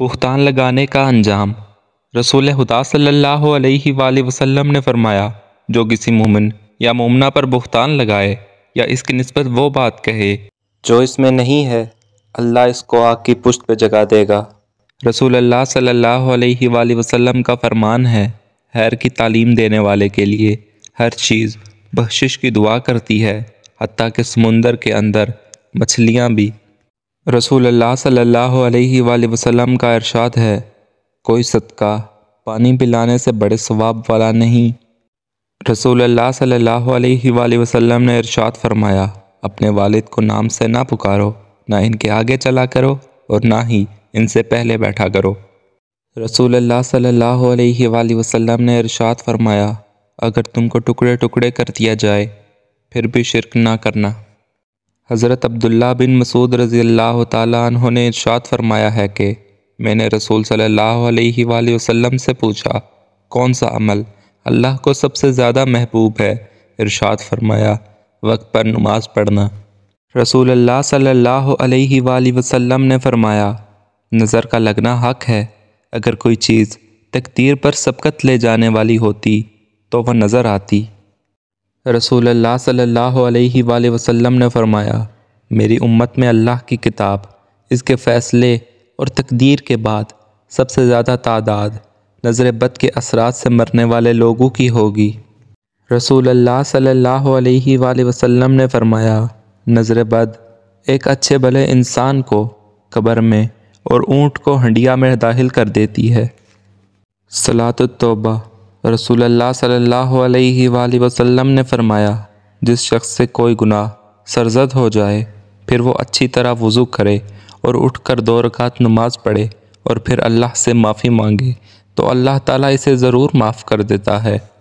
पुख्तान लगाने का अंजाम रसूल हदा सल्ला वसम ने फरमाया जो किसी मोमिन या मोमना पर बुख्तान लगाए या इसकी नस्बत वो बात कहे जो इसमें नहीं है अल्लाह इसको आग की पुश्त पर जगा देगा रसूल अल्लाह सल्लल्लाहु अलैहि वसल्लम का फरमान है हैर की तालीम देने वाले के लिए हर चीज़ बख्शिश की दुआ करती है हती के समुंदर के अंदर मछलियाँ भी रसूल अल्लाह सल्लल्लाहु अलैहि वसल्लम का इरशाद है कोई सदका पानी पिलाने से बड़े सवाब वाला नहीं रसूल अल्लाह सल्लल्लाहु अलैहि वसल्लम ने इरशाद फरमाया अपने वालिद को नाम से ना पुकारो ना इनके आगे चला करो और ना ही इनसे पहले बैठा करो रसूल अल्लाह सल्लल्लाहु अलैहि वसल्लम ने इरशाद फरमाया अगर तुमको टुकड़े टुकड़े कर दिया जाए फिर भी शिरक ना करना हज़रत अब्दुल्ला बिन मसूद रज़ी अल्लाह तु ने इर्शाद फरमाया है कि मैंने रसूल सल्लल्लाहु अलैहि वसल्लम से पूछा कौन सा अमल अल्लाह को सबसे ज़्यादा महबूब है इरशाद फरमाया वक्त पर नमाज पढ़ना रसूल अल्लाह सल्लल्लाहु अलैहि वसल्लम ने फरमाया नज़र का लगना हक है अगर कोई चीज़ तकदीर पर सबकत ले जाने वाली होती तो वह नज़र आती रसूल अल्लाह सल्लल्लाहु अलैहि वसल्लम ने फरमाया मेरी उम्मत में अल्लाह की किताब इसके फ़ैसले और तकदीर के बाद सबसे ज़्यादा तादाद नज़र बद के असरात से मरने वाले लोगों की होगी रसूल अल्लाह सल्लल्लाहु अलैहि वसल्लम ने फरमाया नज़र बद एक अच्छे भले इंसान को कब्र में और ऊँट को हंडिया में दाखिल कर देती है सलात तोबा रसूलुल्लाह सल्लल्लाहु अलैहि वसल्लम ने फरमाया जिस शख्स से कोई गुनाह सरजद हो जाए फिर वो अच्छी तरह वज़ू करे और उठ कर दो रकात नमाज पढ़े और फिर अल्लाह से माफ़ी मांगे तो अल्लाह ताला इसे ज़रूर माफ़ कर देता है